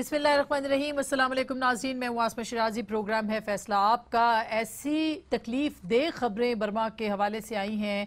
बिस्मिल्लाहिर्रहमानिर्रहीम नाजीन मैं वासमा शराजी प्रोग्राम है फैसला आपका ऐसी तकलीफ दे खबरें बर्मा के हवाले से आई हैं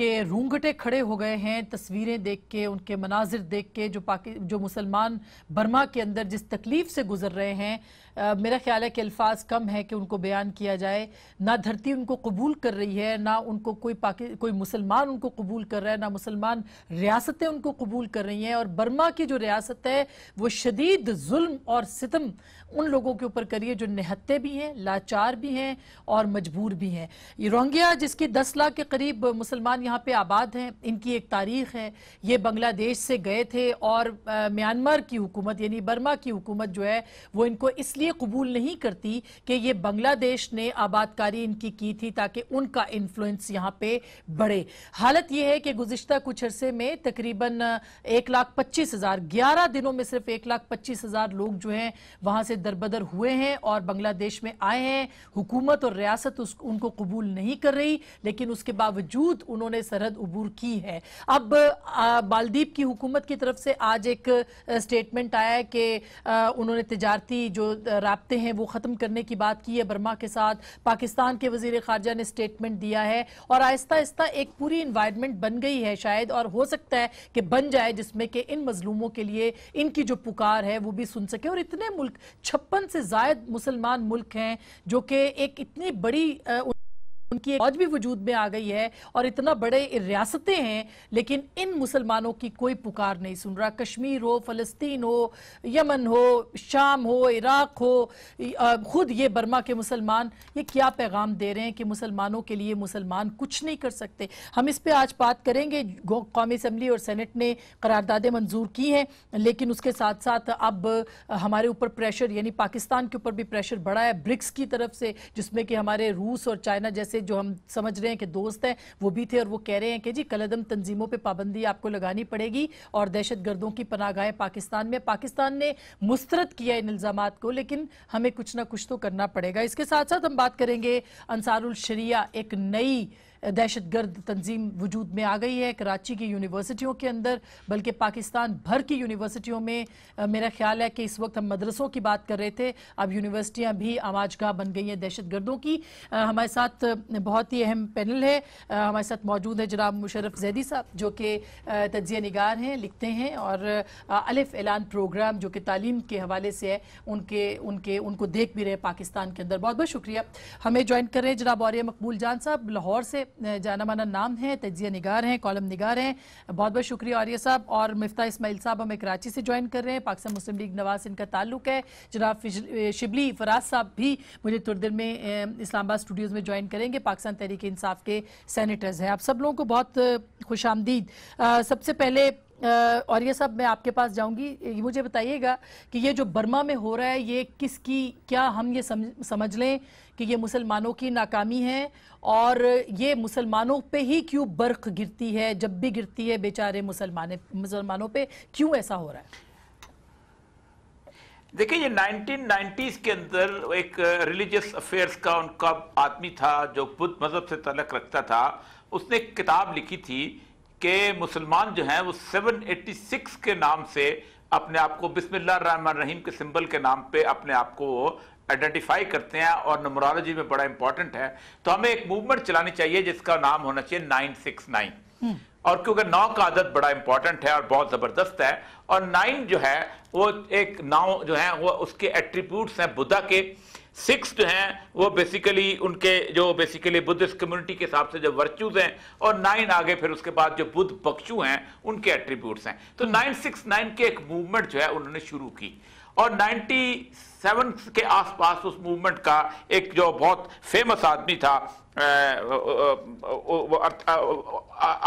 के रूंगटे खड़े हो गए हैं तस्वीरें देख के उनके मनाजिर देख के जो पाकि जो मुसलमान बर्मा के अंदर जिस तकलीफ से गुजर रहे हैं आ, मेरा ख्याल है कि अल्फाज कम है कि उनको बयान किया जाए ना धरती उनको कबूल कर रही है ना उनको कोई पाकि कोई मुसलमान उनको कबूल कर रहा है ना मुसलमान रियासतें उनको कबूल कर रही हैं और बर्मा की जो रियासत है वो शदीद जुल्म और सितम उन लोगों के ऊपर करिए जो निहत्ते भी हैं लाचार भी हैं और मजबूर भी हैं ये रोंगिया जिसकी दस लाख के करीब मुसलमान यहाँ पे आबाद हैं इनकी एक तारीख है ये बांग्लादेश से गए थे और म्यांमार की हुकूमत यानी बर्मा की हुकूमत जो है वो इनको इसलिए कबूल नहीं करती कि ये बांग्लादेश ने आबादकारी इनकी की थी ताकि उनका इन्फ्लुएंस यहाँ पर बढ़े हालत यह है कि गुजशत कुछ अरसे में तकरीबन एक लाख पच्चीस हज़ार ग्यारह दिनों में सिर्फ एक लाख पच्चीस हज़ार लोग जो हैं वहाँ से दरबदर हुए हैं और बांग्लादेश में आए हैं हुकूमत और रियासत उस उनको कबूल नहीं कर रही लेकिन उसके बावजूद उन्होंने सरहद अबूर की है अब मालदीप की हुकूमत की तरफ से आज एक स्टेटमेंट आया है कि उन्होंने तजारती जो रबते हैं वो ख़त्म करने की बात की है बर्मा के साथ पाकिस्तान के वजीर खारजा ने स्टेटमेंट दिया है और आहिस्ता आहिस्ता एक पूरी इन्वायरमेंट बन गई है शायद और हो सकता है कि बन जाए जिसमें कि इन मजलूमों के लिए इनकी जो पुकार है वो भी सुन सके और इतने मुल्क छप्पन से जायद मुसलमान मुल्क हैं जो कि एक इतनी बड़ी उनकी आज भी वजूद में आ गई है और इतना बड़े रियासतें हैं लेकिन इन मुसलमानों की कोई पुकार नहीं सुन रहा कश्मीर हो फलस्तीन हो यमन हो शाम हो इराक हो खुद ये बर्मा के मुसलमान ये क्या पैगाम दे रहे हैं कि मुसलमानों के लिए मुसलमान कुछ नहीं कर सकते हम इस पर आज बात करेंगे कौमी असम्बली और सेनेट ने करारदादे मंजूर की हैं लेकिन उसके साथ साथ अब हमारे ऊपर प्रेशर यानी पाकिस्तान के ऊपर भी प्रेशर बढ़ा है ब्रिक्स की तरफ से जिसमें कि हमारे रूस और चाइना जैसे से जो हम समझ रहे हैं कि दोस्त हैं वो भी थे और वो कह रहे हैं कि जी कलदम तंजीमों पर पाबंदी आपको लगानी पड़ेगी और दहशत गर्दों की पनागाहें पाकिस्तान में पाकिस्तान ने मुस्तरद किया इन इल्ज़ाम को लेकिन हमें कुछ ना कुछ तो करना पड़ेगा इसके साथ साथ हम बात करेंगे अंसारुल शरिया एक नई दहशत गर्द तंजीम वजूद में आ गई है कराची की यूनिवर्सिटियों के अंदर बल्कि पाकिस्तान भर की यूनिवर्सिटियों में मेरा ख्याल है कि इस वक्त हम मदरसों की बात कर रहे थे अब यूनिवर्सिटियाँ भी आवाजगाह बन गई हैं दहशत गर्दों की हमारे साथ बहुत ही अहम पैनल है हमारे साथ मौजूद है जनाब मुशरफ जैदी साहब जो कि तजिया नगार हैं लिखते हैं और अलिफ एलान प्रोग्राम जो कि तालीम के हवाले से है उनके उनके उनको देख भी रहे पाकिस्तान के अंदर बहुत बहुत शुक्रिया हमें ज्वाइन कर रहे हैं जनाब और मकबूल जान साहब लाहौर से जाना माना नाम है तजिया निगार हैं कॉलम निगार हैं बहुत बहुत शुक्रिया आर्य साहब और मिफ्ता इसमाइल साहब हमें कराची से ज्वाइन कर रहे हैं पाकिस्तान मुस्लिम लीग नवाज इनका ताल्लुक है जनाब शिबली फराज साहब भी मुझे थोड़ी देर में इस्लामाबाद स्टूडियोज़ में ज्वाइन करेंगे पाकिस्तान तहरीक इंसाफ के सैनिटर्स हैं आप सब लोगों को बहुत खुश आमदीद सबसे पहले और ये सब मैं आपके पास जाऊंगी मुझे बताइएगा कि ये जो बर्मा में हो रहा है ये किसकी क्या हम ये समझ समझ लें कि ये मुसलमानों की नाकामी है और ये मुसलमानों पे ही क्यों बर्क गिरती है जब भी गिरती है बेचारे मुसलमान मुसलमानों पे क्यों ऐसा हो रहा है देखिए ये 1990s के अंदर एक रिलीजियस अफेयर्स का उनका आदमी था जो बुद्ध मजहब से तलक रखता था उसने एक किताब लिखी थी के मुसलमान जो हैं वो 786 के नाम से अपने आप को बिस्मिल्लाहमान रहीम के सिंबल के नाम पे अपने आप को आइडेंटिफाई करते हैं और नंबरोलॉजी में बड़ा इंपॉर्टेंट है तो हमें एक मूवमेंट चलानी चाहिए जिसका नाम होना चाहिए नाइन सिक्स नाइन और क्योंकि नौ का आदत बड़ा इंपॉर्टेंट है और बहुत ज़बरदस्त है और नाइन जो है वो एक नाव जो है वो उसके एट्रीब्यूट हैं बुद्धा के सिक्स जो हैं वो बेसिकली उनके जो बेसिकली बुद्धिस्ट कम्युनिटी के हिसाब से जो वर्चूज हैं और नाइन आगे फिर उसके बाद जो बुद्ध बख्शु हैं उनके एट्रीब्यूट्स हैं तो नाइन सिक्स नाइन के एक मूवमेंट जो है उन्होंने शुरू की और नाइन्टी सेवन के आसपास उस मूवमेंट का एक जो बहुत फेमस आदमी था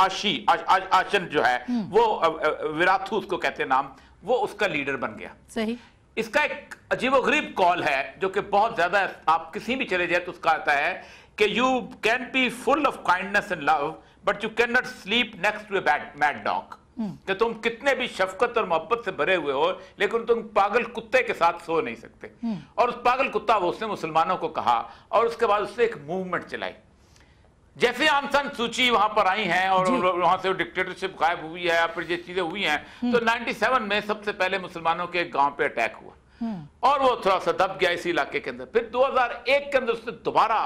आशी आशन जो है hmm. वो विराथू उसको कहते नाम वो उसका लीडर बन गया सही इसका एक अजीबोगरीब कॉल है जो कि बहुत ज्यादा आप किसी भी चले जाए तो उसका आता है कि you can be full of kindness and love but you can not sleep next to bad mad dog कि तुम कितने भी शफकत और मोहब्बत से भरे हुए हो लेकिन तुम पागल कुत्ते के साथ सो नहीं सकते hmm. और उस पागल कुत्ता वो उसने मुसलमानों को कहा और उसके बाद उसने एक मूवमेंट चलाई जैसे आमसन सूची वहां पर आई है और वहां से डिक्टेटरशिप गायब हुई है या फिर ये चीजें हुई हैं हम्म। तो 97 में सबसे पहले मुसलमानों के गांव पे अटैक हुआ हम्म। और वो थोड़ा सा दब गया इसी इलाके के अंदर फिर 2001 के अंदर उसने दोबारा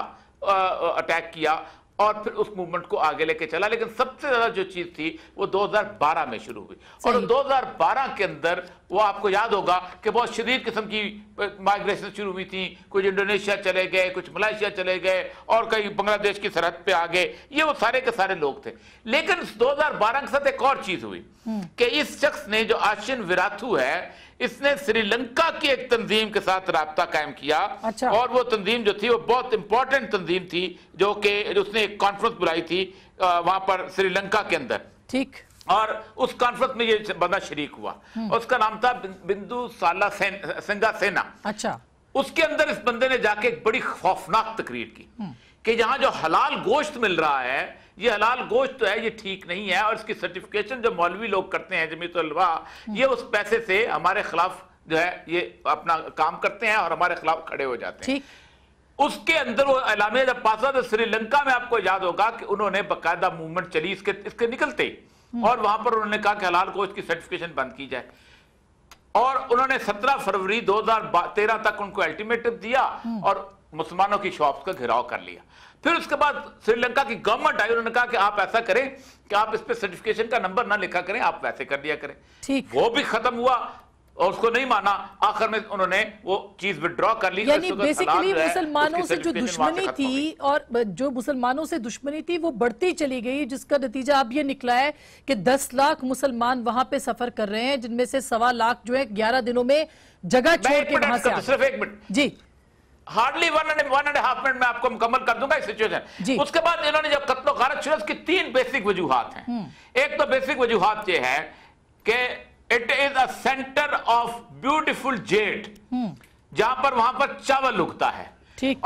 अटैक किया और फिर उस मूवमेंट को आगे लेके चला लेकिन सबसे ज्यादा जो चीज थी वो 2012 में शुरू हुई और 2012 के अंदर वो आपको याद होगा कि बहुत शदीद किस्म की माइग्रेशन शुरू हुई थी कुछ इंडोनेशिया चले गए कुछ मलेशिया चले गए और कई बांग्लादेश की सरहद पे आ गए ये वो सारे के सारे लोग थे लेकिन दो के साथ एक और चीज हुई हम्म। कि इस शख्स ने जो आशिन विराथू है इसने श्रीलंका की एक तंजीम के साथ रबता कायम किया अच्छा। और वो तंजीम जो थी वो बहुत इंपॉर्टेंट तंजीम थी जो कि उसने एक कॉन्फ्रेंस बुलाई थी वहां पर श्रीलंका के अंदर ठीक और उस कॉन्फ्रेंस में ये बंदा शरीक हुआ हम्म। उसका नाम था बिंदु साला सेन, सेना अच्छा उसके अंदर इस बंदे ने जाके एक बड़ी खौफनाक तकरीर की हम्म। कि यहाँ जो हलाल गोश्त मिल रहा है ये हलाल गोश्त तो है ये ठीक नहीं है और इसकी सर्टिफिकेशन जो मौलवी लोग करते हैं जमीतलवा ये उस पैसे से हमारे खिलाफ जो है ये अपना काम करते हैं और हमारे खिलाफ खड़े हो जाते हैं उसके अंदर वो ऐलामिया जब पास हुआ तो श्रीलंका में आपको याद होगा कि उन्होंने बकायदा मूवमेंट चली इसके इसके निकलते हम्म। और वहां पर उन्होंने कहा कि हलाल गोश्त की सर्टिफिकेशन बंद की जाए और उन्होंने 17 फरवरी 2013 तक उनको अल्टीमेटम दिया हम्म। और मुसलमानों की शॉप्स का घिराव कर लिया फिर उसके बाद श्रीलंका की गवर्नमेंट आई उन्होंने कहा कि आप ऐसा करें कि आप इस पर सर्टिफिकेशन का नंबर ना लिखा करें आप वैसे कर दिया करें वो भी खत्म हुआ और उसको नहीं माना आखिर में उन्होंने वो चीज विड्रॉ कर ली यानी बेसिकली मुसलमानों से जो दुश्मनी थी और जो मुसलमानों से दुश्मनी थी वो बढ़ती चली गई जिसका नतीजा अब ये निकला है कि 10 लाख मुसलमान वहां पे सफर कर रहे हैं जिनमें से सवा लाख जो है 11 दिनों में जगह छोड़ के वहां से सिर्फ एक मिनट जी hardly one and one and half minute में आपको मुकम्मल कर दूंगा सिचुएशन उसके बाद इन्होंने जब कत्लो खारा शुरू उसकी तीन बेसिक वजूहत हैं हम्म। एक तो बेसिक वजूहत ये है कि it is a centre of beautiful jet जहां पर वहां पर चावल उगता है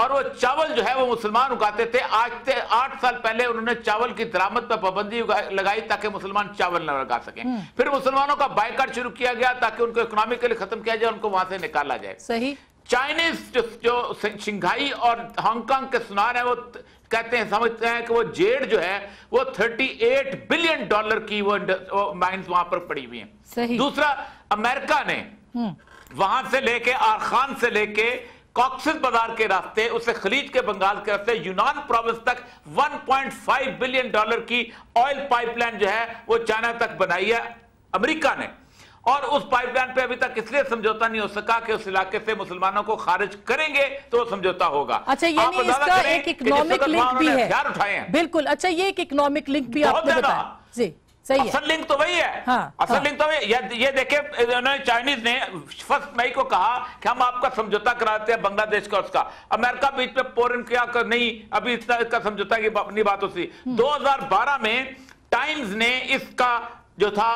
और वो चावल जो है वो मुसलमान उगाते थे आज से आठ साल पहले उन्होंने चावल की दरामद पर पाबंदी लगाई ताकि मुसलमान चावल न लगा सकें हम्म। फिर मुसलमानों का बाइकाट शुरू किया गया ताकि उनको इकोनॉमिकली खत्म किया जाए उनको वहां से निकाला जाए सही चाइनीज जो शिंघाई और हांगकांग के सुनार है वो कहते हैं समझते हैं कि वो जेड जो है वो 38 बिलियन डॉलर की वो, वो माइंस वहां पर पड़ी हुई सही। दूसरा अमेरिका ने हम्म। वहां से लेके आरखान से लेके कॉक्सिस बाजार के रास्ते उसे खलीज के बंगाल के रास्ते यूनान प्रोविंस तक 1.5 बिलियन डॉलर की ऑयल पाइपलाइन जो है वो चाइना तक बनाई है अमेरिका ने और उस पाइपलाइन पे अभी तक इसलिए समझौता नहीं हो सका कि उस इलाके से मुसलमानों को खारिज करेंगे तो समझौता होगा अच्छा ये नहीं इसका एक इकोनॉमिक लिंक भी है बिल्कुल अच्छा ये एक इकोनॉमिक लिंक भी आपने बताया जी सही असल लिंक तो वही है हाँ, असल हाँ। लिंक तो वही ये, ये देखे उन्होंने चाइनीज ने फर्स्ट मई को कहा कि हम आपका समझौता कराते हैं बांग्लादेश का उसका अमेरिका बीच में पोरन किया कर नहीं अभी इसका समझौता की अपनी बात होती 2012 में टाइम्स ने इसका जो था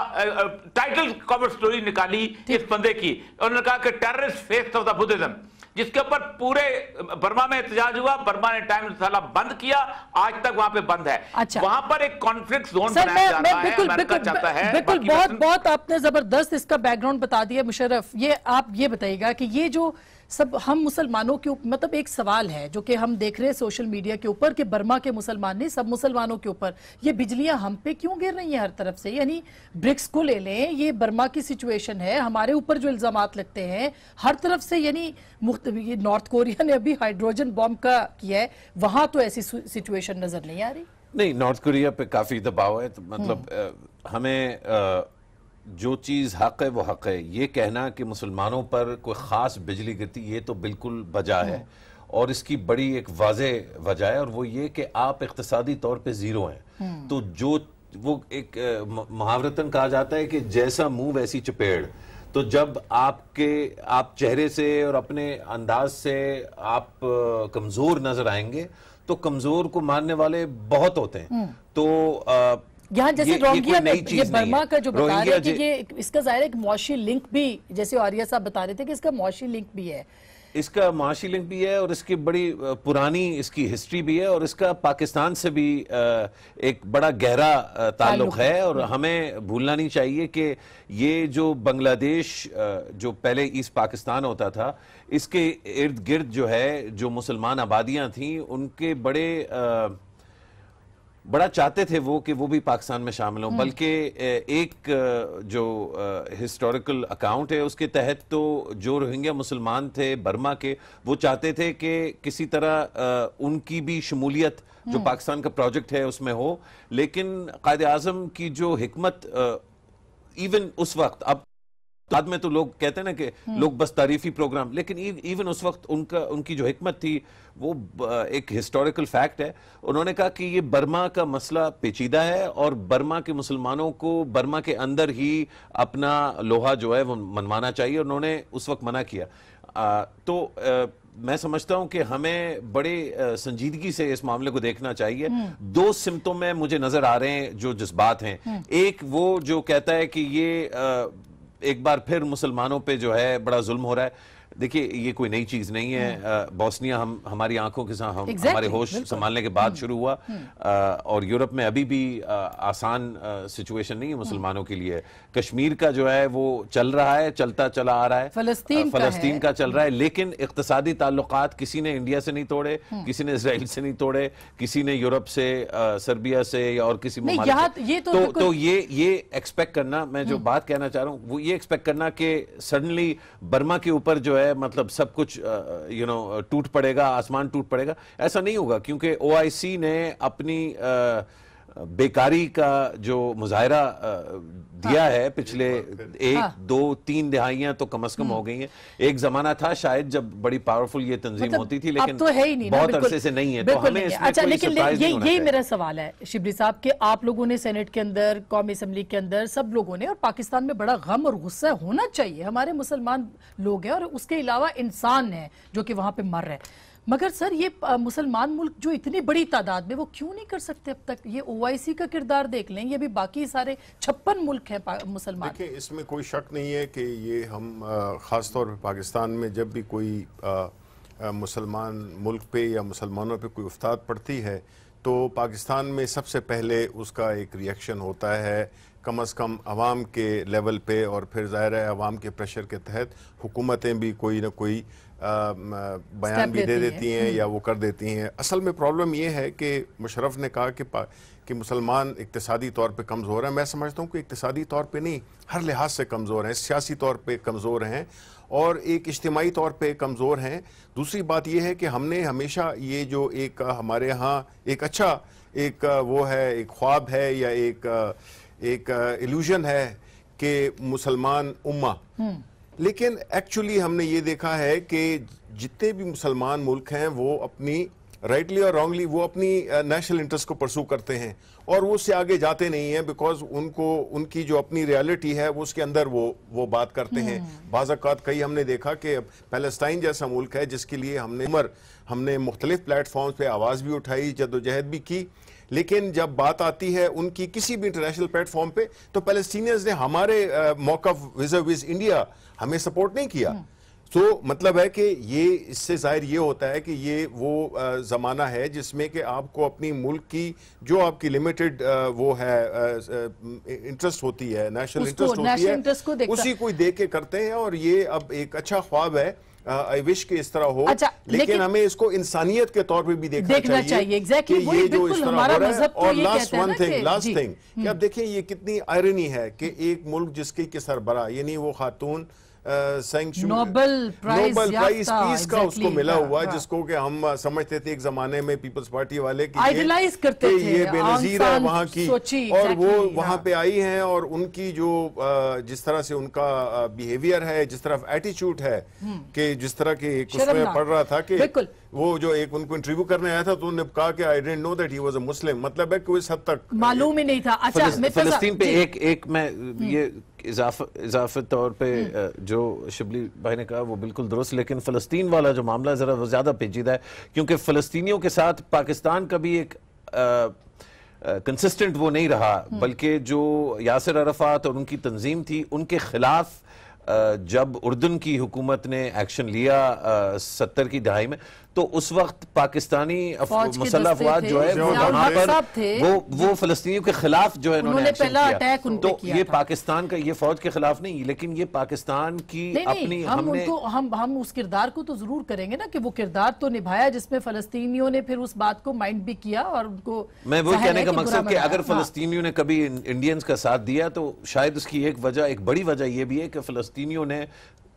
टाइटल कवर स्टोरी निकाली इस बंदे की उन्होंने कहा कि terrorist face of the Buddhism जिसके ऊपर पूरे बर्मा में एहतजाज हुआ बर्मा ने टाइम साला बंद किया आज तक वहां पे बंद है अच्छा। वहां पर एक कॉन्फ्लिक्ट जोन सर, मैं, मैं बिल्कुल, बिल्कुल, चाहता है बिल्कुल बहुत बहुत आपने जबरदस्त इसका बैकग्राउंड बता दिया मुशरफ ये आप ये बताइएगा कि ये जो सब हम मुसलमानों के मतलब एक सवाल है जो कि हम देख रहे हैं सोशल मीडिया के ऊपर कि बर्मा के मुसलमान नहीं सब मुसलमानों के ऊपर ये बिजलियां हम पे क्यों गिर रही हैं हर तरफ से यानी ब्रिक्स को ले लें ये बर्मा की सिचुएशन है हमारे ऊपर जो इल्ज़ाम लगते हैं हर तरफ से यानी मुख्त नॉर्थ कोरिया ने अभी हाइड्रोजन बॉम्ब का किया है वहां तो ऐसी सिचुएशन नज़र नहीं आ रही नहीं नॉर्थ कोरिया पे काफ़ी दबाव है तो मतलब आ, हम्म। हमें आ, जो चीज़ हक है वो हक है ये कहना कि मुसलमानों पर कोई ख़ास बिजली गिरती ये तो बिल्कुल बजा है और इसकी बड़ी एक वाज वजह है और वो ये कि आप इकतसादी तौर पर ज़ीरो हैं हम्म। तो जो वो एक मुहावरतन कहा जाता है कि जैसा मुंह वैसी चपेड़ तो जब आपके आप चेहरे से और अपने अंदाज से आप कमज़ोर नज़र आएंगे तो कमज़ोर को मानने वाले बहुत होते हैं हम्म। तो आ, यहाँ जैसे रोहिंग्या में ये बर्मा का जो बता रहे कि ये इसका जाहिर एक मुआशी लिंक भी जैसे आर्या साहब बता रहे थे कि इसका मुआशी लिंक भी है इसका माशी लिंक भी है और इसकी बड़ी पुरानी इसकी हिस्ट्री भी है और इसका पाकिस्तान से भी एक बड़ा गहरा ताल्लुक है और हमें भूलना नहीं चाहिए कि ये जो बांग्लादेश जो पहले ईस्ट पाकिस्तान होता था इसके इर्द गिर्द जो है जो मुसलमान आबादियां थीं उनके बड़े आ, बड़ा चाहते थे वो कि वो भी पाकिस्तान में शामिल हों हम्म। बल्कि एक जो हिस्टोरिकल अकाउंट है उसके तहत तो जो रोहिंग्या मुसलमान थे बर्मा के वो चाहते थे कि किसी तरह उनकी भी शमूलियत जो हम्म। पाकिस्तान का प्रोजेक्ट है उसमें हो लेकिन कायद अजम की जो हमत इवन उस वक्त अब बाद में तो लोग कहते हैं ना कि हम्म। लोग बस तारीफी प्रोग्राम लेकिन इवन उस वक्त उनका उनकी जो हमत थी वो एक हिस्टोरिकल फैक्ट है उन्होंने कहा कि ये बर्मा का मसला पेचीदा है और बर्मा के मुसलमानों को बर्मा के अंदर ही अपना लोहा जो है वो मनवाना चाहिए उन्होंने उस वक्त मना किया आ, तो आ, मैं समझता हूं कि हमें बड़े संजीदगी से इस मामले को देखना चाहिए हम्म। दो सिमतों में मुझे नजर आ रहे हैं जो जज्बात हैं हम्म। एक वो जो कहता है कि ये आ, एक बार फिर मुसलमानों पे जो है बड़ा जुल्म हो रहा है देखिए ये कोई नई चीज़ नहीं है हम्म। बोस्निया हम हमारी आंखों के साथ हम exactly, हमारे होश संभालने के बाद हम्म। शुरू हुआ आ, हम्म। और यूरोप में अभी भी आ, आसान सिचुएशन नहीं है मुसलमानों के लिए कश्मीर का जो है वो चल रहा है चलता चला आ रहा है फलस्तीन फलस्तीन का, का चल रहा है लेकिन इकतसादी ताल्लुक किसी ने इंडिया से नहीं तोड़े हम्म। किसी ने इसराइल से नहीं तोड़े किसी ने यूरोप से आ, सर्बिया से या और किसी से। ये तो, तो, तो ये ये एक्सपेक्ट करना मैं जो हम्म। बात कहना चाह रहा हूँ वो ये एक्सपेक्ट करना कि सडनली बर्मा के ऊपर जो है मतलब सब कुछ यू नो टूट पड़ेगा आसमान टूट पड़ेगा ऐसा नहीं होगा क्योंकि ओ ने अपनी बेकारी का जो मुजाहरा दिया हाँ। है पिछले एक हाँ। दो तीन दिहाइयां तो कम अज कम हम्म। हो गई हैं एक जमाना था शायद जब बड़ी पावरफुल ये तंजीम मतलब होती थी लेकिन तो है ही नहीं बहुत अरसे से नहीं है तो हमें नहीं। अच्छा लेकिन ये यही मेरा सवाल है शिबली साहब कि आप लोगों ने सेनेट के अंदर कौमी असम्बली के अंदर सब लोगों ने और पाकिस्तान में बड़ा गम और गुस्सा होना चाहिए हमारे मुसलमान लोग हैं और उसके अलावा इंसान है जो कि वहां पर मर रहे हैं मगर सर ये मुसलमान मुल्क जो इतनी बड़ी तादाद में वो क्यों नहीं कर सकते अब तक ये ओआईसी का किरदार देख लें ये भी बाकी सारे छप्पन मुल्क हैं मुसलमान देखिए इसमें कोई शक नहीं है कि ये हम ख़ास तौर पर पाकिस्तान में जब भी कोई मुसलमान मुल्क पे या मुसलमानों पे कोई उस्ताद पड़ती है तो पाकिस्तान में सबसे पहले उसका एक रिएक्शन होता है कम अज़ कम आवाम के लेवल पे और फिर ज़ाहिर है आवाम के प्रेशर के तहत हुकूमतें भी कोई ना कोई बयान भी दे देती हैं है, हम्म। या वो कर देती हैं असल में प्रॉब्लम ये है कि मुशरफ ने कहा कि कि मुसलमान इकतसादी तौर पे कमज़ोर हैं मैं समझता हूँ कि इकतसादी तौर पे नहीं हर लिहाज से कमज़ोर हैं सियासी तौर पे कमज़ोर हैं और एक इज्तमाही तौर पे कमज़ोर हैं दूसरी बात यह है कि हमने हमेशा ये जो एक हमारे यहाँ एक अच्छा एक वो है एक ख्वाब है या एक एक इल्यूजन है कि मुसलमान उम्मा हम्म। लेकिन एक्चुअली हमने ये देखा है कि जितने भी मुसलमान मुल्क हैं वो अपनी राइटली और रॉन्गली वो अपनी नेशनल इंटरेस्ट को परसू करते हैं और वो उससे आगे जाते नहीं हैं बिकॉज उनको उनकी जो अपनी रियलिटी है वो उसके अंदर वो वो बात करते हैं हम्म। बाज़ात कई हमने देखा कि पैलेस्टाइन जैसा मुल्क है जिसके लिए हमने उम्र हमने मुख्तलिफ प्लेटफॉर्म पर आवाज़ भी उठाई जदोजहद भी की लेकिन जब बात आती है उनकी किसी भी इंटरनेशनल प्लेटफॉर्म पे तो पैलेस्टीनियंस ने हमारे मौका विज इंडिया हमें सपोर्ट नहीं किया हम्म। तो मतलब है कि ये इससे जाहिर ये होता है कि ये वो ज़माना है जिसमें कि आपको अपनी मुल्क की जो आपकी लिमिटेड वो है इंटरेस्ट होती है नेशनल इंटरेस्ट होती है उसी को दे के करते हैं और ये अब एक अच्छा ख्वाब है आई विश कि इस तरह हो अच्छा, लेकिन, लेकिन हमें इसको इंसानियत के तौर पे भी देखना, देखना चाहिए, चाहिए ये जो इस तरह हो रहा है तो और last one thing last thing आप देखिए ये कितनी आयरनी है कि एक मुल्क जिसकी कि सरबरा यानी वो खातून नोबल प्राइज पीस का उसको मिला हाँ, हुआ हाँ। जिसको कि हम समझते थे एक जमाने में पीपल्स पार्टी वाले की आइडलाइज करते थे ये बेनजीर है वहाँ की और वो हाँ। वहाँ पे आई हैं और उनकी जो जिस तरह से उनका बिहेवियर है जिस तरह एटीट्यूड है हम्म। कि जिस तरह के उसमें पढ़ रहा था कि वो जो एक उनको इंटरव्यू करने आया था तो उन्होंने कहा कि I didn't know that he a Muslim मतलब है कि हद तक मालूम ही नहीं था अच्छा फलस्तीन पे एक एक मैं हम्म। ये इजाफ इजाफ तौर पे हम्म। जो शिबली भाई ने कहा वो बिल्कुल दुरुस्त लेकिन फ़लस्तीन वाला जो मामला ज़रा ज़्यादा पेचीदा है क्योंकि फ़लस्तियों के साथ पाकिस्तान का भी एक कंसिस्टेंट वो नहीं रहा हम्म। बल्कि जो यासर अरफात और उनकी तंजीम थी उनके ख़िलाफ़ जब उर्दन की हुकूमत ने एक्शन लिया सत्तर की दहाई में तो उस वक्त पाकिस्तानी मसल अफवाज जो है वो वहां पर वो वो फलस्तियों के खिलाफ जो है उन्होंने पहला अटैक तो ये पाकिस्तान का ये फौज के खिलाफ नहीं लेकिन ये पाकिस्तान की नहीं, अपनी नहीं, हम उनको हम हम उस किरदार को तो जरूर करेंगे ना कि वो किरदार तो निभाया जिसमें फलस्तियों ने फिर उस बात को माइंड भी किया और उनको मैं वो कहने का मकसद कि अगर हाँ। फलस्तियों ने कभी इंडियंस का साथ दिया तो शायद उसकी एक वजह एक बड़ी वजह यह भी है कि फलस्तियों ने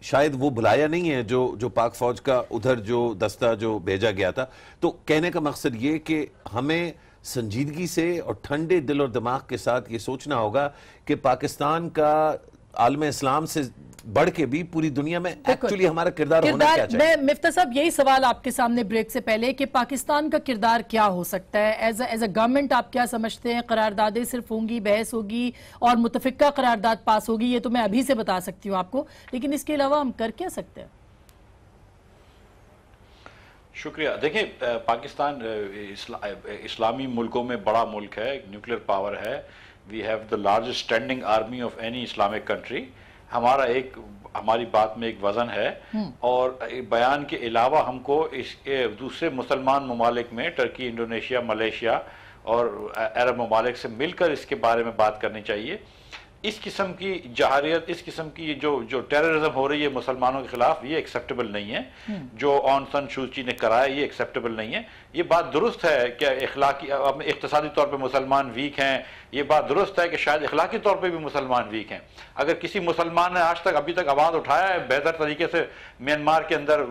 शायद वो बुलाया नहीं है जो जो पाक फौज का उधर जो दस्ता जो भेजा गया था तो कहने का मकसद ये कि हमें संजीदगी से और ठंडे दिल और दिमाग के साथ ये सोचना होगा कि पाकिस्तान का आलम इस्लाम से बढ़ के भी पूरी दुनिया में एक्चुअली हमारा किरदार होना क्या चाहिए मैं मिफ्ता साहब यही सवाल आपके सामने ब्रेक से पहले कि पाकिस्तान का किरदार क्या हो सकता है एज एज अ गवर्नमेंट आप क्या समझते हैं करारदादें सिर्फ होंगी बहस होगी और मुतफिका करारदाद पास होगी ये तो मैं अभी से बता सकती हूँ आपको लेकिन इसके अलावा हम कर क्या सकते हैं शुक्रिया देखिए पाकिस्तान इस्लामी मुल्कों में बड़ा मुल्क है न्यूक्लियर पावर है we have the largest standing army of any Islamic country हमारा एक हमारी बात में एक वज़न है हम्म। और बयान के अलावा हमको इस दूसरे मुसलमान ममालिक में टर्की इंडोनेशिया मलेशिया और अरब ममालिक से मिलकर इसके बारे में बात करनी चाहिए इस किस्म की जहारियत इस किस्म की जो जो टेररिज्म हो रही है मुसलमानों के खिलाफ ये एक्सेप्टेबल नहीं है हम्म। जो ऑन सन शूची ने कराया ये एक्सेप्टेबल नहीं है ये बात दुरुस्त है कि अखलाकी अब इकतदी तौर पर मुसलमान वीक हैं ये बात दुरुस्त है कि शायद अखलाकी तौर पर भी मुसलमान वीक हैं अगर किसी मुसलमान ने आज तक अभी तक आवाज़ उठाया है बेहतर तरीके से म्यांमार के अंदर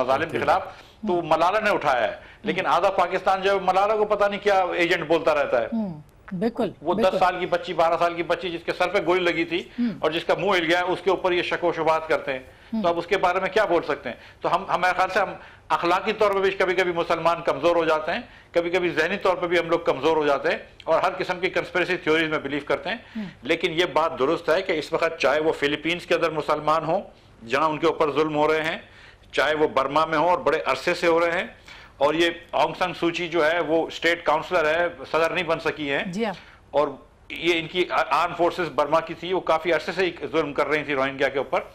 मजालिम के खिलाफ तो मलाला ने उठाया है लेकिन आधा पाकिस्तान जो मलाला को पता नहीं क्या एजेंट बोलता रहता है हम्म। बिल्कुल वो बिल्कुल। दस साल की बच्ची बारह साल की बच्ची जिसके सर पे गोली लगी थी हम्म। और जिसका मुंह हिल गया उसके ऊपर ये शको शुबात करते हैं हम्म। तो अब उसके बारे में क्या बोल सकते हैं तो हम हमारे ख्याल से हम अखलाकी तौर पर भी कभी कभी मुसलमान कमजोर हो जाते हैं कभी कभी जहनी तौर पर भी हम लोग कमजोर हो जाते हैं और हर किस्म की कंस्परेसी थ्योरीज में बिलीव करते हैं हम्म। लेकिन ये बात दुरुस्त है कि इस वक्त चाहे वो फिलीपींस के अंदर मुसलमान हों जहाँ उनके ऊपर जुल्म हो रहे हैं चाहे वो बर्मा में हो और बड़े अरसे से हो रहे हैं और ये औंग संग सूची जो है वो स्टेट काउंसलर है सदर नहीं बन सकी है हाँ। और ये इनकी आर्म फोर्सेस बर्मा की थी वो काफी अरसे से जुर्म कर रही थी रोहिंग्या के ऊपर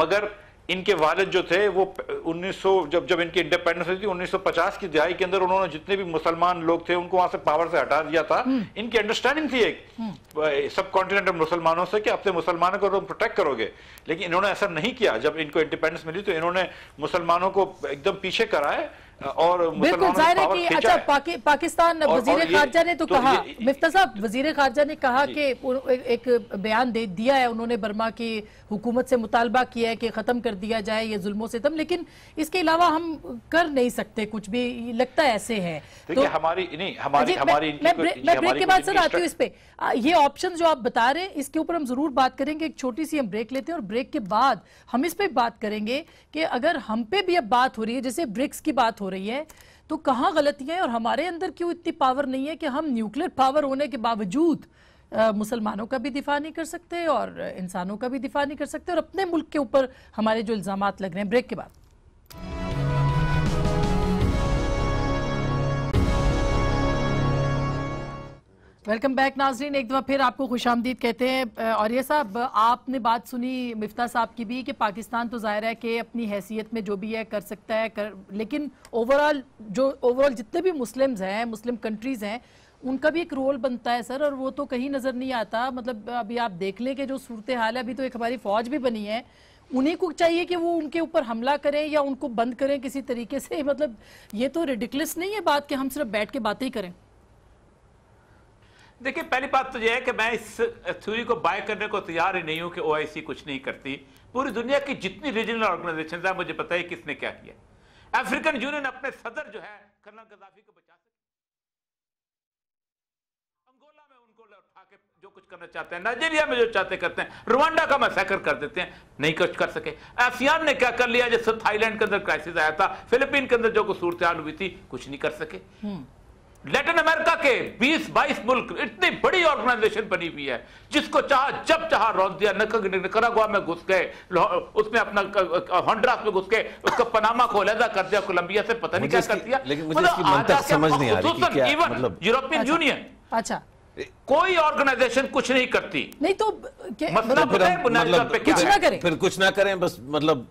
मगर इनके वालिद जो थे वो 1900 जब जब इनकी इंडिपेंडेंस हुई थी 1950 की दिहाई के अंदर उन्होंने जितने भी मुसलमान लोग थे उनको वहां से पावर से हटा दिया था हम्म। इनकी अंडरस्टैंडिंग थी एक सब हम्म। कॉन्टिनेंट मुसलमानों से कि अपने मुसलमानों को तुम प्रोटेक्ट करोगे लेकिन इन्होंने ऐसा नहीं किया जब इनको इंडिपेंडेंस मिली तो इन्होंने मुसलमानों को एकदम पीछे कराए और बिल्कुल जाहिर है कि अच्छा पाकि, पाकिस्तान वजीर खारजा ने तो, तो कहा मिफ्ता साहब वजीर खारजा ने कहा कि एक बयान दे दिया है उन्होंने बर्मा की हुकूमत से मुतालबा किया है कि ख़त्म कर दिया जाए ये जुल्मो सितम लेकिन इसके अलावा हम कर नहीं सकते कुछ भी लगता ऐसे है तो हमारी नहीं हमारी मैं ब्रेक के बाद सर आती हूँ इस पे ये ऑप्शन जो आप बता रहे हैं इसके ऊपर हम जरूर बात करेंगे एक छोटी सी हम ब्रेक लेते हैं और ब्रेक के बाद हम इस पर बात करेंगे कि अगर हम पे भी अब बात हो रही है जैसे ब्रिक्स की बात हो रही है तो कहाँ गलतियाँ हैं और हमारे अंदर क्यों इतनी पावर नहीं है कि हम न्यूक्लियर पावर होने के बावजूद मुसलमानों का भी दिफा नहीं कर सकते और इंसानों का भी दिफा नहीं कर सकते और अपने मुल्क के ऊपर हमारे जो इल्ज़ाम लग रहे हैं ब्रेक के बाद वेलकम बैक नाजरीन एक दफ़ा फिर आपको खुश आमदीद कहते हैं और ये साहब आपने बात सुनी मिफ्ता साहब की भी कि पाकिस्तान तो ज़ाहिर है कि अपनी हैसियत में जो भी है कर सकता है कर लेकिन ओवरऑल जो ओवरऑल जितने भी मुस्लिम्स हैं मुस्लिम कंट्रीज़ हैं उनका भी एक रोल बनता है सर और वो तो कहीं नज़र नहीं आता मतलब अभी आप देख लें कि जो सूरत हाल है अभी तो एक हमारी फ़ौज भी बनी है उन्हीं को चाहिए कि वो उनके ऊपर हमला करें या उनको बंद करें किसी तरीके से मतलब ये तो रिडिकलस नहीं है बात कि हम सिर्फ बैठ के बातें ही करें देखिए पहली बात तो यह है कि मैं इस थ्योरी को बाय करने को तैयार ही नहीं हूं कि ओआईसी कुछ नहीं करती पूरी दुनिया की जितनी रीजनल ऑर्गेनाइजेशन है मुझे पता है किसने क्या किया अफ्रीकन यूनियन अपने सदर जो है कर्नल गद्दाफी को बचा सके अंगोला में उनको उठा के जो कुछ करना चाहते हैं नाइजीरिया में जो चाहते करते हैं रुवांडा का मैसेकर कर देते हैं नहीं कुछ कर सके एसियान ने क्या कर लिया जैसे थाईलैंड के अंदर क्राइसिस आया था फिलिपीन के अंदर जो कुछ सूरत हुई थी कुछ नहीं कर सके हम्म। लेटिन अमेरिका के 20-22 मुल्क इतनी बड़ी ऑर्गेनाइजेशन बनी हुई है जिसको चाह जब चाह रोन दिया निकरागुआ में घुस गए उसमें अपना हॉन्ड्रास में घुस गए उसका पनामा को अलहदा कर दिया कोलंबिया से पता नहीं क्या कर दिया मतलब यूरोपियन यूनियन मतलब- अच्छा, अच्छा कोई ऑर्गेनाइजेशन कुछ नहीं करती नहीं तो मतलब, मतलब कुछ ना करें फिर कुछ ना करें बस मतलब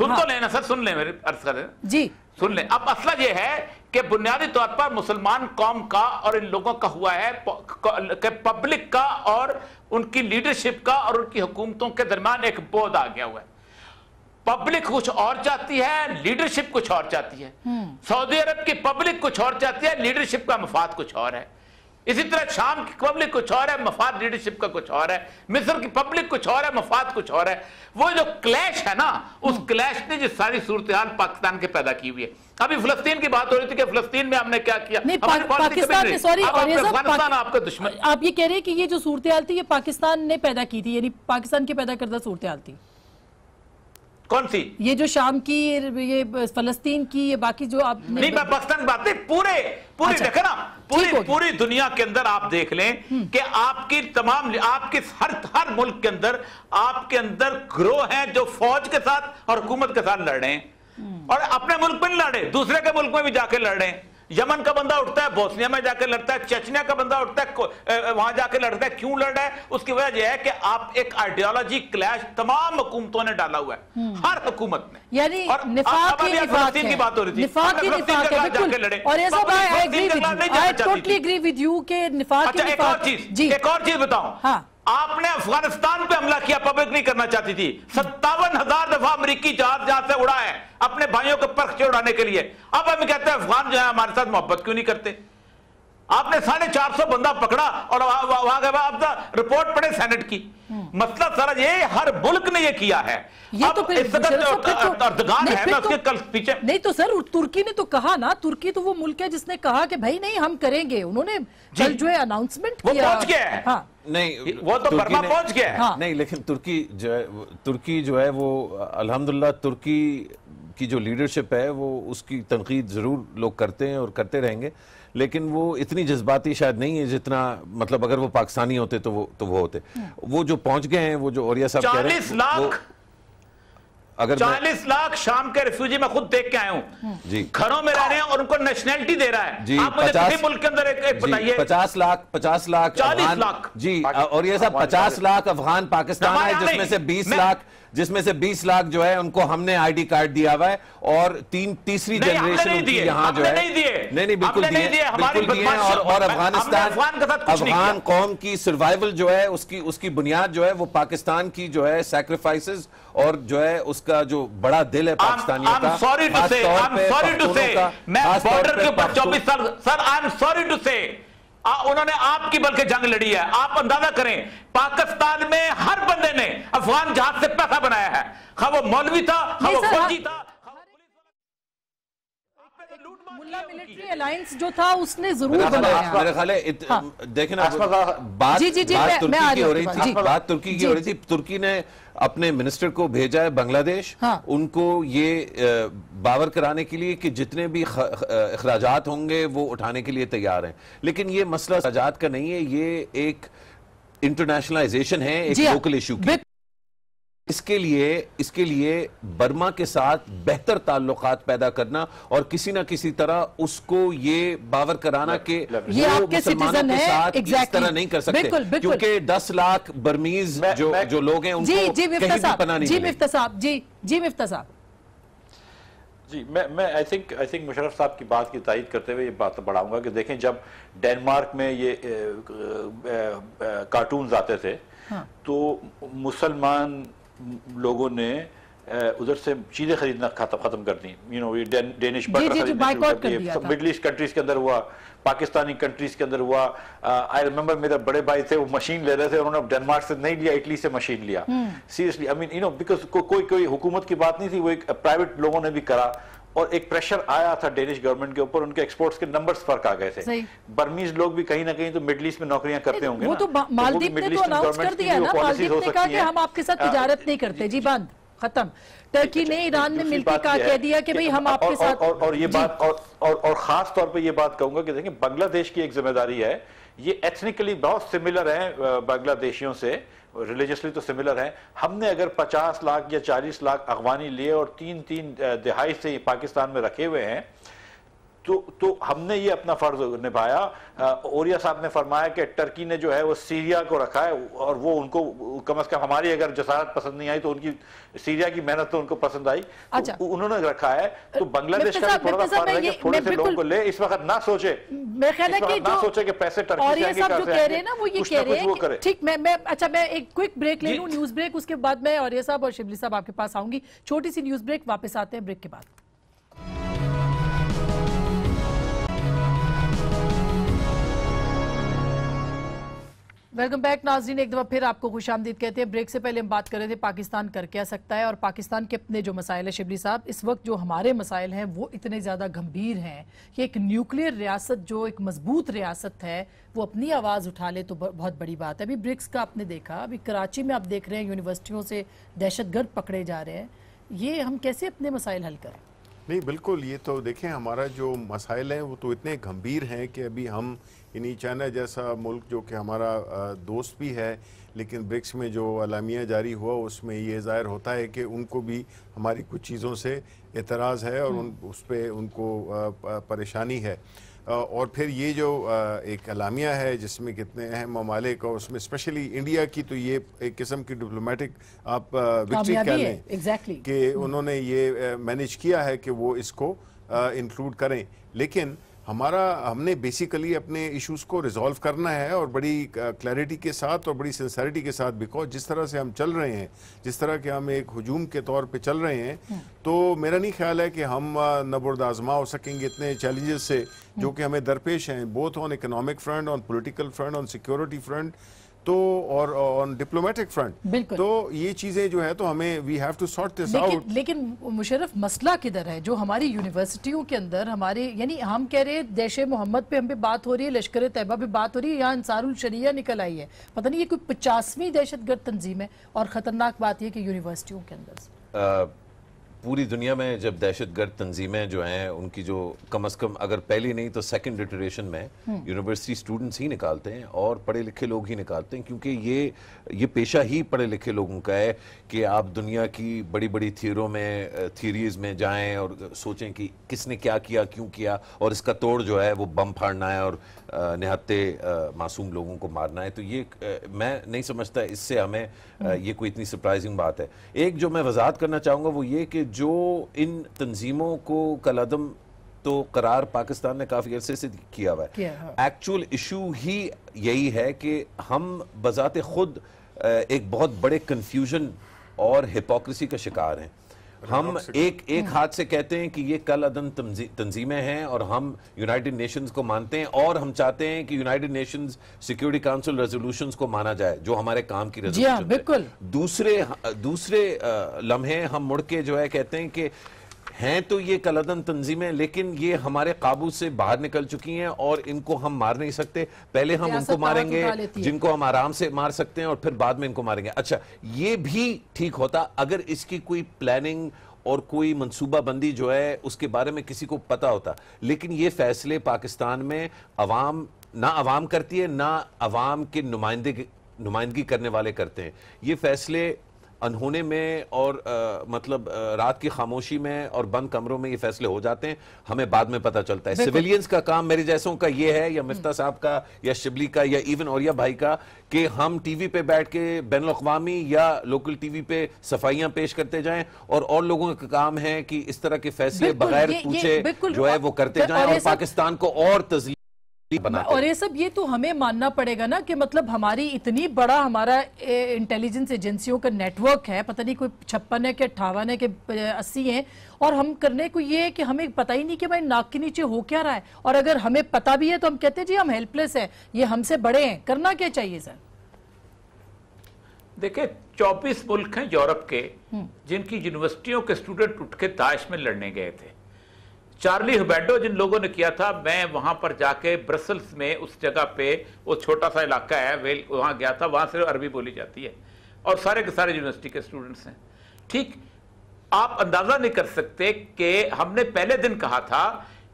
सुन तो हाँ। लेना सर सुन ले मेरे अर्थ कर जी सुन ले अब मसला यह है कि बुनियादी तौर पर मुसलमान कौम का और इन लोगों का हुआ है पब्लिक का और उनकी लीडरशिप का और उनकी हुकूमतों के दरमियान एक बोध आ गया हुआ है पब्लिक कुछ और चाहती है लीडरशिप कुछ और चाहती है हम्म। सऊदी अरब की पब्लिक कुछ और चाहती है लीडरशिप का मफाद कुछ और है इसी तरह शाम की पब्लिक कुछ और है मफाद लीडरशिप का कुछ और है मिस्र की पब्लिक कुछ और है मफाद कुछ और है वो जो क्लैश है ना उस हम्म। क्लैश ने जिस सारी सूरत पाकिस्तान के पैदा की हुई है अभी फलस्तीन की बात हो रही थी कि फलस्तीन में हमने क्या किया पा, पाकिस्तान सॉरी अफगानिस्तान आपका दुश्मन आप ये कह रहे हैं कि ये जो सूरत थी ये पाकिस्तान ने पैदा की थी यानी पाकिस्तान की पैदा करदा सूरत थी कौन सी ये जो शाम की ये फलस्तीन की ये बाकी जो आप नहीं मैं पाकिस्तान बात नहीं पूरे पूरे अच्छा, देखे ना पूरी पूरी दुनिया के अंदर आप देख लें हम्म। कि आपकी तमाम आपके हर हर मुल्क के अंदर आपके अंदर ग्रोह हैं जो फौज के साथ और हुकूमत के साथ लड़ रहे हैं हम्म। और अपने मुल्क में लड़े दूसरे के मुल्क में भी जाके लड़ रहे हैं यमन का बंदा उठता है बोस्निया में जाकर लड़ता है चचनिया का बंदा उठता है वहां जाकर लड़ता है क्यों लड़ रहा है उसकी वजह यह है कि आप एक आइडियोलॉजी क्लैश तमाम हुकूमतों ने डाला हुआ है हम्म। हर हुकूमत ने यानी और निफाक निफाक की बात हो रही थी लड़े और अच्छा, एक और चीज एक और चीज बताऊं हाँ। आपने अफगानिस्तान पे हमला किया पब्लिक नहीं करना चाहती थी सत्तावन हजार दफा अमरीकी जहाज जहां से उड़ा है अपने भाइयों के पर्ख से उड़ाने के लिए अब हम कहते हैं अफगान जो है हमारे साथ मोहब्बत क्यों नहीं करते आपने साढ़े चार सौ बंदा पकड़ा और वहां गए आप रिपोर्ट पड़े सेनेट की हम्म। मसला सर ये हर मुल्क ने ये किया है ये तो इस तो तो- अर्दगान है मैं उसके तो- कल पीछे नहीं तो सर तुर्की ने तो कहा ना तुर्की तो वो मुल्क है जिसने कहा कि भाई नहीं हम करेंगे उन्होंने कल जो है अनाउंसमेंट वो पहुंच गया है हाँ। नहीं वो तो बर्मा पहुंच गया हाँ। नहीं लेकिन तुर्की जो है तुर्की जो है वो अल्हम्दुलिल्लाह तुर्की की जो लीडरशिप है वो उसकी तनकीद ज़रूर लोग करते हैं और करते रहेंगे लेकिन वो इतनी जज्बाती शायद नहीं है जितना मतलब अगर वो पाकिस्तानी होते तो वो तो वो होते हाँ। वो जो पहुंच गए हैं वो जो और साहब कह रहे हैं लाख अगर चालीस लाख शाम के रिफ्यूजी में खुद देख के आया हूँ घरों में रह रहे हैं और उनको नेशनैलिटी दे रहा है जी आप पचास मुल्क के अंदर एक, बताइए पचास लाख पचास लाख चालीस लाख जी और ये सब पचास लाख अफगान पाकिस्तान है जिसमें से बीस लाख जिसमें से 20 लाख जो है उनको हमने आईडी कार्ड दिया हुआ है और तीन तीसरी जनरेशन यहाँ जो है नहीं नहीं बिल्कुल दिए बिल्कुल दिए और, और अफगानिस्तान अफगान कौम की सर्वाइवल जो है उसकी उसकी बुनियाद जो है वो पाकिस्तान की जो है सेक्रीफाइसेस और जो है उसका जो बड़ा दिल है पाकिस्तानियों का sorry to say sorry to say मैं बॉर्डर के ऊपर चौबीस साल sir I am sorry to say ah, उन्होंने आपकी बल्कि जंग लड़ी है आप अंदाजा करें पाकिस्तान में हर बंदे ने अफगान जहाज से पैसा बनाया है खा वो मौलवी था खा वो फौजी था मुल्ला मिलिट्री अलायंस जो था उसने जरूर मेरे ख्याल हाँ। बात जी जी जी बात तुर्की की हो रही थी बात तुर्की की हो रही थी तुर्की ने अपने मिनिस्टर को भेजा है बांग्लादेश हाँ। उनको ये बावर कराने के लिए कि जितने भी अखराज होंगे वो उठाने के लिए तैयार हैं लेकिन ये मसला अखराज का नहीं है ये एक इंटरनेशनलाइजेशन है एक लोकल इशू हाँ। की इसके लिए इसके लिए बर्मा के साथ बेहतर ताल्लुक पैदा करना और किसी ना किसी तरह उसको ये बावर कराना के ये आपके सिटीजन है exactly. इस तरह नहीं कर सकते क्योंकि दस लाख बर्मीज मैं, जो मैं, जो लोग हैं उनको जी जी मिफ्ता साहब जी जी मिफ्ता साहब जी मैं मैं I think I think Musharraf साहब की बात की तायद करते हुए ये बात बढ़ाऊंगा कि देखें जब डेनमार्क में ये कार्टून आते थे हाँ। तो मुसलमान लोगों ने उधर से चीज़ें खरीदना ख़त्म कर दी यू नो ये डेनिश मिडल ईस्ट कंट्रीज़ के अंदर हुआ पाकिस्तानी कंट्रीज़ के अंदर हुआ आई रिमेम्बर मेरे बड़े भाई थे वो मशीन ले रहे थे उन्होंने डेनमार्क से नहीं लिया इटली से मशीन लिया seriously I mean you know because कोई कोई हुकूमत की बात नहीं थी वो एक प्राइवेट लोगों ने भी करा और एक प्रेशर आया था डेनिश गवर्नमेंट के ऊपर उनके एक्सपोर्ट्स के नंबर्स फर्क आ गए थे बर्मीज लोग भी कहीं ना कहीं तो मिडल ईस्ट में नौकरियां करते होंगे वो तो, तो मालदीव ने तो अनाउंस कर दिया ना मालदीव ने कहा कि हम आपके साथ तजारत नहीं करते जी बंद खत्म टर्की ने ईरान ने मिलकर कहा कह दिया कि भाई हम आपके साथ और ये बात और और खास तौर पर यह बात कहूंगा कि देखिए बांग्लादेश की एक जिम्मेदारी है ये एथनिकली बहुत सिमिलर है बांग्लादेशियों से रिलीजसली तो सिमिलर हैं हमने अगर 50 लाख या 40 लाख अफगानी लिए और तीन तीन दिहाई से पाकिस्तान में रखे हुए हैं तो तो हमने ये अपना फर्ज निभाया ओरिया साहब ने फरमाया कि टर्की ने जो है वो सीरिया को रखा है और वो उनको कम अज कम हमारी अगर जसारत पसंद नहीं आई तो उनकी सीरिया की मेहनत तो उनको पसंद आई तो अच्छा। तो उन्होंने रखा है तो बांग्लादेश का भी थोड़ा सा फर्ज है थोड़े से लोगों को ले इस वक्त ना सोचे मैं ख्याल है कि ना सोचे कि पैसे टर्की से कह रहे हैं ना वो ये कह रहे हैं ठीक मैं मैं अच्छा मैं एक क्विक ब्रेक ले न्यूज ब्रेक उसके बाद मैं साहब और साहब आपके पास आऊंगी छोटी सी न्यूज ब्रेक वापस आते हैं ब्रेक के बाद वेलकम बैक नाजरीन एक दफ़ा फिर आपको खुश आमदीद कहते हैं ब्रेक से पहले हम बात कर रहे थे पाकिस्तान कर क्या सकता है और पाकिस्तान के अपने जो मसाइल है शिबली साहब इस वक्त जो हमारे मसाइल हैं वो इतने ज़्यादा गंभीर हैं कि एक न्यूक्लियर रियासत जो एक मजबूत रियासत है वो अपनी आवाज़ उठा ले तो बहुत बड़ी बात है अभी ब्रिक्स का आपने देखा अभी कराची में आप देख रहे हैं यूनिवर्सिटियों से दहशतगर्द पकड़े जा रहे हैं ये हम कैसे अपने मसाइल हल करें नहीं बिल्कुल ये तो देखें हमारा जो मसाइल हैं वो तो इतने गंभीर हैं कि अभी हम यानी चाइना जैसा मुल्क जो कि हमारा दोस्त भी है लेकिन ब्रिक्स में जो अलामिया जारी हुआ उसमें ये ज़ाहिर होता है कि उनको भी हमारी कुछ चीज़ों से एतराज़ है और हम्म। उन उस पर उनको परेशानी है और फिर ये जो एक अलामिया है जिसमें कितने अहम ममालिक और उसमें स्पेशली इंडिया की तो ये एक किस्म की डिप्लोमेटिक आप विक्ट्री कह लें exactly. कि हम्म। उन्होंने ये मैनेज किया है कि वो इसको इंक्लूड करें लेकिन हमारा हमने बेसिकली अपने इश्यूज को रिजॉल्व करना है और बड़ी क्लैरिटी के साथ और बड़ी सिंसरिटी के साथ बिकॉज जिस तरह से हम चल रहे हैं जिस तरह के हम एक हजूम के तौर पे चल रहे हैं हम्म। तो मेरा नहीं ख्याल है कि हम नबर्द आजमा हो सकेंगे इतने चैलेंजेस से जो हम्म। कि हमें दरपेश हैं both on economic front on political front on security front तो और ऑन डिप्लोमेटिक फ्रंट तो ये चीजें जो है तो हमें we have to sort this out लेकिन मुशरफ मसला किधर है जो हमारी यूनिवर्सिटियों के अंदर हमारे यानी हम कह रहे हैं जैश मोहम्मद पे हम पे बात हो रही है लश्कर तैयबा पे बात हो रही है यहाँ अंसारुल शरिया निकल आई है पता नहीं ये कोई पचासवीं दहशत गर्द तंजीम है और खतरनाक बात यह कि यूनिवर्सिटियों के अंदर पूरी दुनिया में जब दहशतगर्द तंजीमें जो हैं उनकी जो कम अज़ कम अगर पहली नहीं तो सेकंड इटरेशन में यूनिवर्सिटी हम्म। स्टूडेंट्स ही निकालते हैं और पढ़े लिखे लोग ही निकालते हैं क्योंकि ये ये पेशा ही पढ़े लिखे लोगों का है कि आप दुनिया की बड़ी बड़ी थियरों में थीरीज में जाएं और सोचें कि किसने क्या किया क्यों किया और इसका तोड़ जो है वो बम फाड़ना है और निहत्ते मासूम लोगों को मारना है तो ये मैं नहीं समझता इससे हमें हम्म। ये कोई इतनी सरप्राइजिंग बात है एक जो मैं वजात करना चाहूँगा वो ये कि जो इन तंजीमों को कलदम तो करार पाकिस्तान ने काफ़ी अरसे से किया हुआ है एक्चुअल इशू ही यही है कि हम बजात खुद एक बहुत बड़े कन्फ्यूजन और हिपोक्रेसी का शिकार हैं हम एक एक हाथ से कहते हैं कि ये कल अदम तंजीमें हैं और हम यूनाइटेड नेशंस को मानते हैं और हम चाहते हैं कि United Nations Security Council resolutions को माना जाए जो हमारे काम की रेजोल्यूशन हाँ, बिल्कुल दूसरे दूसरे लम्हे हम मुड़ के जो है कहते हैं कि हैं तो ये कलदन तंजीमें लेकिन ये हमारे काबू से बाहर निकल चुकी हैं और इनको हम मार नहीं सकते पहले हम उनको मारेंगे जिनको हम आराम से मार सकते हैं और फिर बाद में इनको मारेंगे अच्छा ये भी ठीक होता अगर इसकी कोई प्लानिंग और कोई मनसूबाबंदी जो है उसके बारे में किसी को पता होता लेकिन ये फैसले पाकिस्तान में अवाम ना अवाम करती है ना अवाम के नुमाइंदे नुमाइंदगी करने वाले करते हैं ये फैसले अनहोने में और आ, मतलब आ, रात की खामोशी में और बंद कमरों में ये फैसले हो जाते हैं हमें बाद में पता चलता है सिविलियंस का काम मेरे जैसों का ये है या हम्म। मिफ्ता साहब का या शिबली का या इवन और या भाई का कि हम टीवी पे बैठ के बैन अवी या लोकल टीवी पे सफाइयां पेश करते जाएं और और लोगों का काम है कि इस तरह के फैसले बगैर पूछे जो है वो करते जाएं और पाकिस्तान को और तजी और ये सब ये तो हमें मानना पड़ेगा ना कि मतलब हमारी इतनी बड़ा हमारा इंटेलिजेंस एजेंसियों का नेटवर्क है पता नहीं कोई छप्पन है कि अट्ठावन है कि अस्सी है और हम करने को ये है कि हमें पता ही नहीं कि भाई नाक के नीचे हो क्या रहा है और अगर हमें पता भी है तो हम कहते हैं जी हम हेल्पलेस है ये हमसे बड़े हैं करना क्या चाहिए सर देखिये चौबीस मुल्क हैं यूरोप के हम्म। जिनकी यूनिवर्सिटियों के स्टूडेंट उठ के दाइश में लड़ने गए थे चार्ली हुबैडो जिन लोगों ने किया था मैं वहां पर जाके ब्रसल्स में उस जगह पे वो छोटा सा इलाका है वेल वहां गया था वहां सिर्फ अरबी बोली जाती है और सारे के सारे यूनिवर्सिटी के स्टूडेंट्स हैं ठीक आप अंदाजा नहीं कर सकते कि हमने पहले दिन कहा था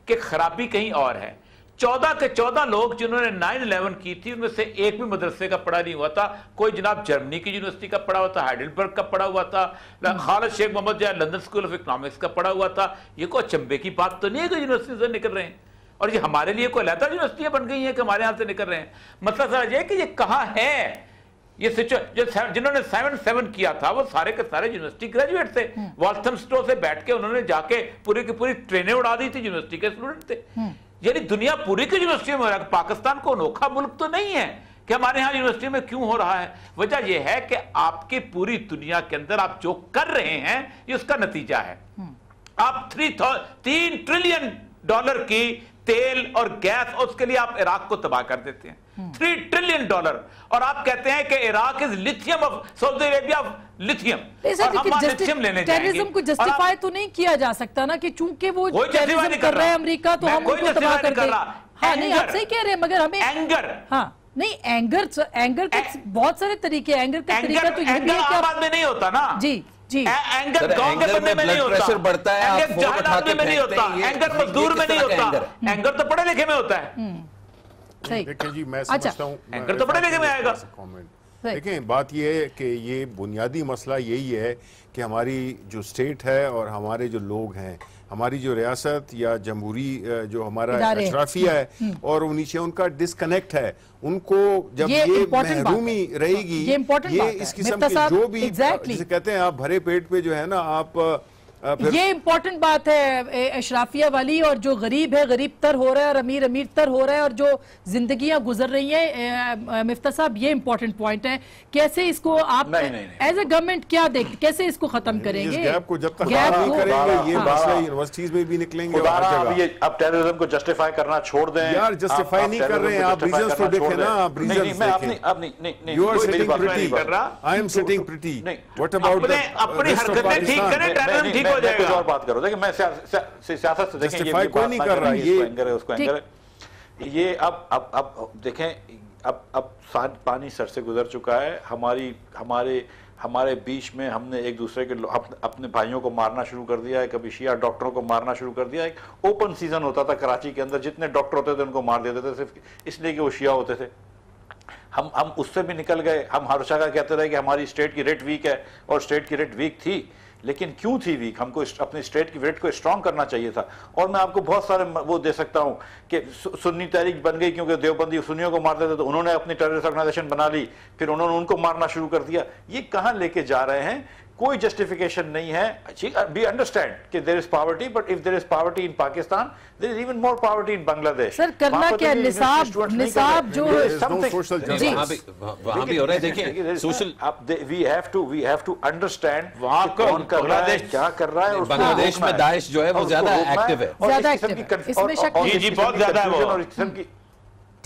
कि खराबी कहीं और है चौदह के चौदह लोग जिन्होंने नाइन इलेवन की थी उनमें से एक भी मदरसे का पढ़ा नहीं हुआ था कोई जनाब जर्मनी की यूनिवर्सिटी का पढ़ा हुआ था हाइडलबर्ग का पढ़ा हुआ था हम्म। खालद शेख मोहम्मद जहाँ लंदन स्कूल ऑफ इकोनॉमिक्स का पढ़ा हुआ था ये कोई अचंबे की बात तो नहीं है कि यूनिवर्सिटी से निकल रहे हैं और ये हमारे लिए कोई अलहदा यूनिवर्सिटियाँ बन गई हैं कि हमारे यहाँ से निकल रहे हैं मतलब सर ये कि ये कहाँ है ये जो जिन्होंने सेवन सेवन किया था वो सारे के सारे यूनिवर्सिटी ग्रेजुएट थे वॉल्थम हम्म। स्टोर से बैठ के उन्होंने जाके पूरी की पूरी ट्रेनें उड़ा दी थी यूनिवर्सिटी के स्टूडेंट थे हम्म। यानी दुनिया पूरी की यूनिवर्सिटी में हो रहा है पाकिस्तान को अनोखा मुल्क तो नहीं है कि हमारे यहाँ यूनिवर्सिटी में क्यों हो रहा है वजह यह है कि आपकी पूरी दुनिया के अंदर आप जो कर रहे हैं ये उसका नतीजा है हम्म। आप थ्री तीन ट्रिलियन डॉलर की तेल और गैस और उसके लिए आप इराक को तबाह कर देते हैं थ्री ट्रिलियन डॉलर और आप कहते हैं कि Iraq is lithium of Saudi Arabia lithium lithium लेने टेररिज्म को जस्टिफाई तो नहीं किया जा सकता ना कि चूंकि वो कोई जस्टिफाई नहीं कर रहा है अमरीका तो हम जस्टिफाई नहीं कर रहा हाँ नहीं आप सही कह रहे हैं मगर हमें एंगर हाँ नहीं एंगर एंगर के बहुत सारे तरीके एंगर का तरीका तो ये भी है कि आप, में नहीं होता ना जी एंगर में नहीं होता बढ़ता है एंगर आदमी में नहीं होता एंगर मजदूर तो में नहीं होता एंगर तो पढ़े लिखे में होता है हम्म। देखिए जी मैं अच्छा। समझता हूँ तो पढ़े लिखे में आएगा देखें बात यह है कि ये बुनियादी मसला यही है कि हमारी जो स्टेट है और हमारे जो लोग हैं हमारी जो रियासत या जमहूरी जो हमारा अशराफिया है हम्म, हम्म। और वो नीचे उनका डिसकनेक्ट है उनको जब ये, ये महरूमी रहेगी ये, ये इस किस्म के जो भी exactly. जिसे कहते हैं आप भरे पेट पे जो है ना आप ये इम्पोर्टेंट बात है अशराफिया वाली और जो गरीब है गरीब तर हो रहा है और अमीर अमीर तर हो रहा है और जो जिंदगियां गुजर रही हैं मिफ्ता साहब ये इम्पोर्टेंट पॉइंट है कैसे इसको आप एज ए गवर्नमेंट क्या देख कैसे इसको खत्म करेंगे यूनिवर्सिटीज हाँ। में भी निकलेंगे अब टेररिज्म को जस्टिफाई करना छोड़ दें यार जस्टिफाई नहीं कर रहे हैं आप रीजंस तो देखें ना आप रीजंस देखें नहीं नहीं you are sitting I am sitting what about अपने uh, हरकतें ठीक करें टेररिज्म ठीक ठीक हो जाएगा कुछ और बात करो देखिए मैं सियासत से देखें ये कोई नहीं कर रहा ये एंगर है उसको एंगर ये अब अब अब देखें अब अब पानी सर से गुजर चुका है हमारी हमारे हमारे बीच में हमने एक दूसरे के अपने भाइयों को मारना शुरू कर दिया है कभी शिया डॉक्टरों को मारना शुरू कर दिया एक ओपन सीजन होता था कराची के अंदर जितने डॉक्टर होते थे उनको मार देते थे सिर्फ इसलिए कि वो शिया होते थे हम हम उससे भी निकल गए हम हर जगह कहते रहे कि हमारी स्टेट की रेट वीक है और स्टेट की रेट वीक थी लेकिन क्यों थी वीक हमको अपने स्टेट की वेट को स्ट्रांग करना चाहिए था और मैं आपको बहुत सारे वो दे सकता हूँ कि सुन्नी तहरीक बन गई क्योंकि देवबंदी सुन्नियों को मारते थे तो उन्होंने अपनी टेररिस्ट ऑर्गेनाइजेशन बना ली फिर उन्होंने उनको मारना शुरू कर दिया ये कहाँ लेके जा रहे हैं कोई जस्टिफिकेशन नहीं है बी अंडरस्टैंड uh, कि there is poverty but if there is poverty in Pakistan there is even more poverty in Bangladesh sir करना क्या निसाब निसाब जो वहां भी हो रहा है देखिए social we have to we have to understand वहां कौन कर रहा है क्या कर रहा है बांग्लादेश में दाइश जो है वो ज्यादा एक्टिव है जी जी बहुत ज्यादा है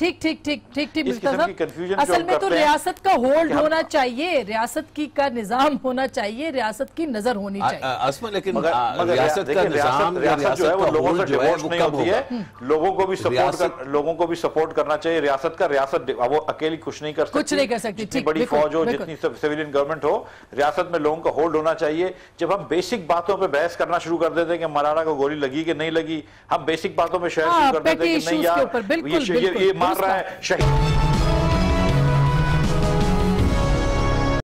ठीक ठीक ठीक ठीक ठीक कंफ्यूजन असल में तो रियासत का होल्ड होना चाहिए रियासत की का निजाम होना चाहिए रियासत की नजर होनी चाहिए लेकिन रियासत का निजाम हम्म। लोगों को भी सपोर्ट लोगों को भी सपोर्ट करना चाहिए रियासत का रियासत वो अकेली कुछ नहीं कर सकती कुछ नहीं कर सकती जितनी बड़ी फौज हो जितनी सिविलियन गवर्नमेंट हो रियासत में लोगों का होल्ड होना चाहिए जब हम बेसिक बातों पर बहस करना शुरू कर देते हैं कि मरारा को गोली लगी कि नहीं लगी हम बेसिक बातों में शेयर हाँ, शुरू कर देते हैं कि नहीं यार ये barra...